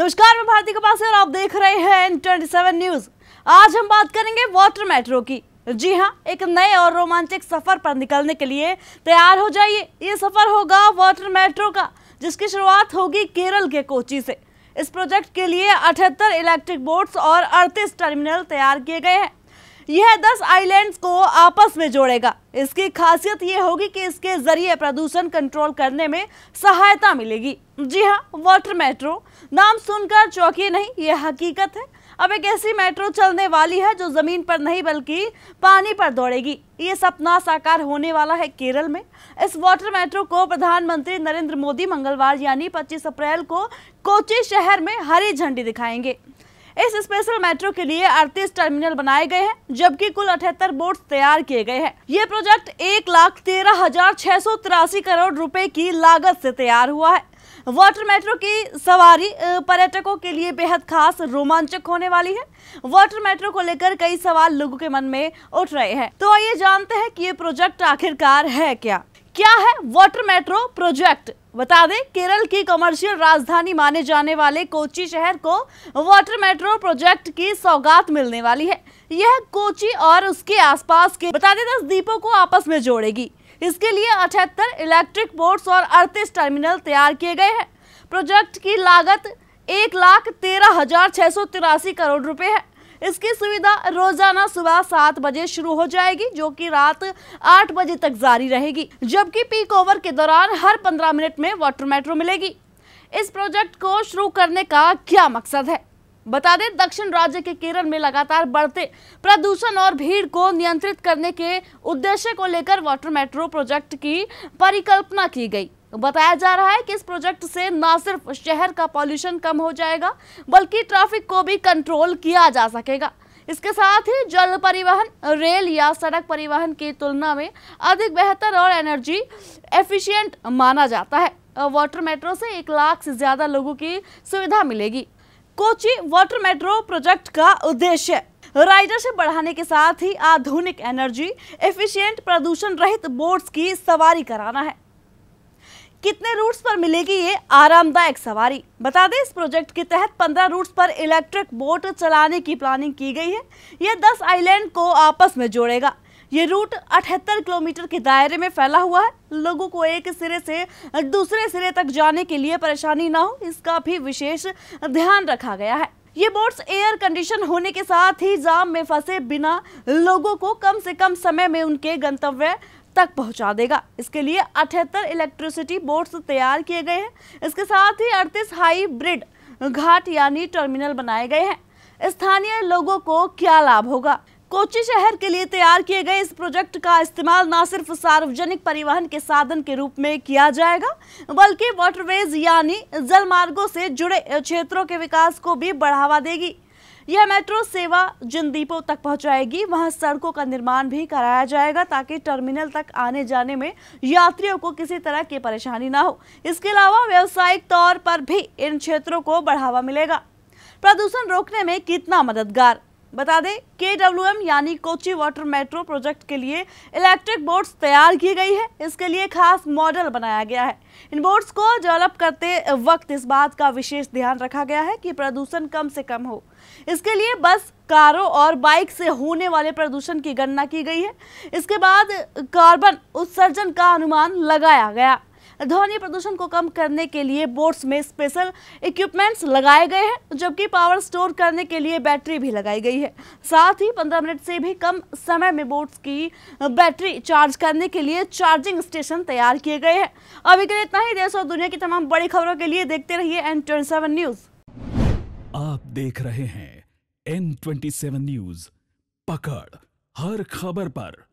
नमस्कार मैं भारती कपास और आप देख रहे हैं एन ट्वेंटी सेवन न्यूज आज हम बात करेंगे वाटर मेट्रो की जी हाँ एक नए और रोमांचक सफर पर निकलने के लिए तैयार हो जाइए ये सफर होगा वाटर मेट्रो का जिसकी शुरुआत होगी केरल के कोची से इस प्रोजेक्ट के लिए अठहत्तर इलेक्ट्रिक बोट्स और अड़तीस टर्मिनल तैयार किए गए हैं यह दस आइलैंड्स को आपस में जोड़ेगा इसकी खासियत यह होगी कि इसके जरिए प्रदूषण कंट्रोल करने में सहायता मिलेगी जी हाँ वाटर मेट्रो नाम सुनकर चौकी नहीं यह हकीकत है अब एक ऐसी मेट्रो चलने वाली है जो जमीन पर नहीं बल्कि पानी पर दौड़ेगी ये सपना साकार होने वाला है केरल में इस वाटर मेट्रो को प्रधानमंत्री नरेंद्र मोदी मंगलवार यानी 25 अप्रैल को कोची शहर में हरी झंडी दिखाएंगे इस स्पेशल मेट्रो के लिए अड़तीस टर्मिनल बनाए गए हैं जबकि कुल अठहत्तर बोर्ड तैयार किए गए हैं ये प्रोजेक्ट एक लाख तेरह हजार छह सौ तिरासी करोड़ रुपए की लागत से तैयार हुआ है वाटर मेट्रो की सवारी पर्यटकों के लिए बेहद खास रोमांचक होने वाली है वाटर मेट्रो को लेकर कई सवाल लोगों के मन में उठ रहे हैं तो आइए जानते हैं कि ये प्रोजेक्ट आखिरकार है क्या क्या है वाटर मेट्रो प्रोजेक्ट बता दें केरल की कमर्शियल राजधानी माने जाने वाले कोची शहर को वाटर मेट्रो प्रोजेक्ट की सौगात मिलने वाली है यह कोची और उसके आसपास के बता दें दस दीपों को आपस में जोड़ेगी इसके लिए अठहत्तर इलेक्ट्रिक बोर्ड्स और अड़तीस टर्मिनल तैयार किए गए हैं प्रोजेक्ट की लागत एक लाख तेरह हजार छह सौ तिरासी करोड़ रुपए है इसकी सुविधा रोजाना सुबह सात बजे शुरू हो जाएगी जो कि रात आठ बजे तक जारी रहेगी जबकि पीक ओवर के दौरान हर पंद्रह मिनट में वाटर मेट्रो मिलेगी इस प्रोजेक्ट को शुरू करने का क्या मकसद है बता दें दक्षिण राज्य के केरल में लगातार बढ़ते प्रदूषण और भीड़ को नियंत्रित करने के उद्देश्य को लेकर वाटर मेट्रो प्रोजेक्ट की परिकल्पना की गई बताया जा रहा है कि इस प्रोजेक्ट से न सिर्फ शहर का पॉल्यूशन कम हो जाएगा बल्कि ट्रैफिक को भी कंट्रोल किया जा सकेगा इसके साथ ही जल परिवहन रेल या सड़क परिवहन की तुलना में अधिक बेहतर और एनर्जी एफिशिएंट माना जाता है वाटर मेट्रो से एक लाख से ज़्यादा लोगों की सुविधा मिलेगी कोची वाटर मेट्रो प्रोजेक्ट का उद्देश्य राइडरशिप बढ़ाने के साथ ही आधुनिक एनर्जी एफिशिएंट प्रदूषण रहित बोट्स की सवारी कराना है कितने रूट्स पर मिलेगी ये आरामदायक सवारी बता दें इस प्रोजेक्ट के तहत 15 रूट्स पर इलेक्ट्रिक बोट चलाने की प्लानिंग की गई है ये 10 आइलैंड को आपस में जोड़ेगा ये रूट 78 किलोमीटर के दायरे में फैला हुआ है लोगों को एक सिरे से दूसरे सिरे तक जाने के लिए परेशानी ना हो इसका भी विशेष ध्यान रखा गया है ये बोट्स एयर कंडीशन होने के साथ ही जाम में फंसे बिना लोगों को कम से कम समय में उनके गंतव्य तक पहुंचा देगा इसके लिए अठहत्तर इलेक्ट्रिसिटी बोर्ड्स तैयार किए गए हैं इसके साथ ही अड़तीस हाईब्रिड घाट यानी टर्मिनल बनाए गए हैं स्थानीय लोगों को क्या लाभ होगा कोची शहर के लिए तैयार किए गए इस प्रोजेक्ट का इस्तेमाल न सिर्फ सार्वजनिक परिवहन के साधन के रूप में किया जाएगा बल्कि वाटरवेज यानी जल मार्गो से जुड़े क्षेत्रों के विकास को भी बढ़ावा देगी यह मेट्रो सेवा जिन दीपों तक पहुंचाएगी वहां सड़कों का निर्माण भी कराया जाएगा ताकि टर्मिनल तक आने जाने में यात्रियों को किसी तरह की परेशानी ना हो इसके अलावा व्यवसायिक तौर पर भी इन क्षेत्रों को बढ़ावा मिलेगा प्रदूषण रोकने में कितना मददगार बता दें के यानी कोची वाटर मेट्रो प्रोजेक्ट के लिए इलेक्ट्रिक बोट्स तैयार की गई है इसके लिए खास मॉडल बनाया गया है इन बोट्स को डेवलप करते वक्त इस बात का विशेष ध्यान रखा गया है कि प्रदूषण कम से कम हो इसके लिए बस कारों और बाइक से होने वाले प्रदूषण की गणना की गई है इसके बाद कार्बन उत्सर्जन का अनुमान लगाया गया ध्वनि प्रदूषण को कम करने के लिए बोट्स में स्पेशल इक्विपमेंट्स लगाए गए हैं जबकि पावर स्टोर करने के लिए बैटरी भी लगाई गई है साथ ही पंद्रह मिनट से भी कम समय में बोट्स की बैटरी चार्ज करने के लिए चार्जिंग स्टेशन तैयार किए गए हैं अभी के लिए इतना ही देश और दुनिया की तमाम बड़ी खबरों के लिए देखते रहिए एन ट्वेंटी न्यूज आप देख रहे हैं एन ट्वेंटी न्यूज पकड़ हर खबर पर